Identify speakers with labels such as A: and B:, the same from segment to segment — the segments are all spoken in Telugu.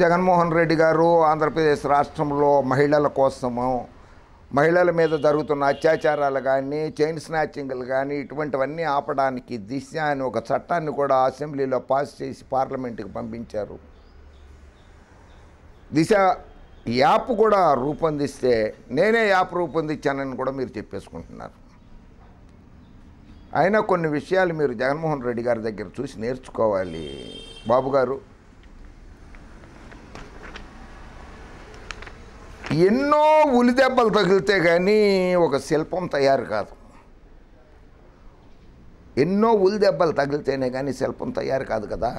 A: జగన్మోహన్ రెడ్డి గారు ఆంధ్రప్రదేశ్ రాష్ట్రంలో మహిళల కోసము మహిళల మీద జరుగుతున్న అత్యాచారాలు కానీ చైన్ స్నాచింగ్లు కానీ ఇటువంటివన్నీ ఆపడానికి దిశ అని ఒక చట్టాన్ని కూడా అసెంబ్లీలో పాస్ చేసి పార్లమెంటుకి పంపించారు దిశ యాప్ కూడా రూపొందిస్తే నేనే యాప్ రూపొందించానని కూడా మీరు చెప్పేసుకుంటున్నారు అయినా కొన్ని విషయాలు మీరు జగన్మోహన్ రెడ్డి గారి దగ్గర చూసి నేర్చుకోవాలి బాబు గారు ఎన్నో ఉలిదెబ్బలు తగిలితే కానీ ఒక శిల్పం తయారు కాదు ఎన్నో ఉలిదెబ్బలు తగిలితేనే కానీ శిల్పం తయారు కాదు కదా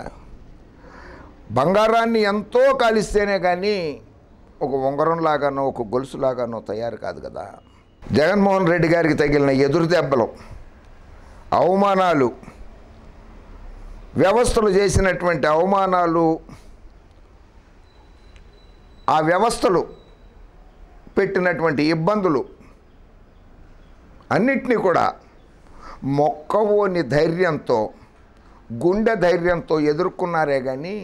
A: బంగారాన్ని ఎంతో కాలిస్తేనే కానీ ఒక ఉంగరంలాగానో ఒక గొలుసులాగానో తయారు కాదు కదా జగన్మోహన్ రెడ్డి గారికి తగిలిన ఎదురు దెబ్బలు అవమానాలు వ్యవస్థలు చేసినటువంటి అవమానాలు ఆ వ్యవస్థలు పెట్టినటువంటి ఇబ్బందులు అన్నిటినీ కూడా మొక్కవోని ధైర్యంతో గుండె ధైర్యంతో ఎదుర్కొన్నారే కానీ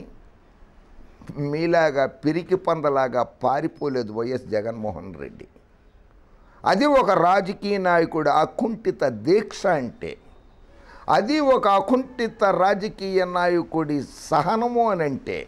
A: మీలాగా పిరికి పందలాగా పారిపోలేదు వైఎస్ జగన్మోహన్ రెడ్డి అది ఒక రాజకీయ నాయకుడు అకుంఠిత దీక్ష అంటే అది ఒక అకుంఠిత రాజకీయ నాయకుడి సహనము అని అంటే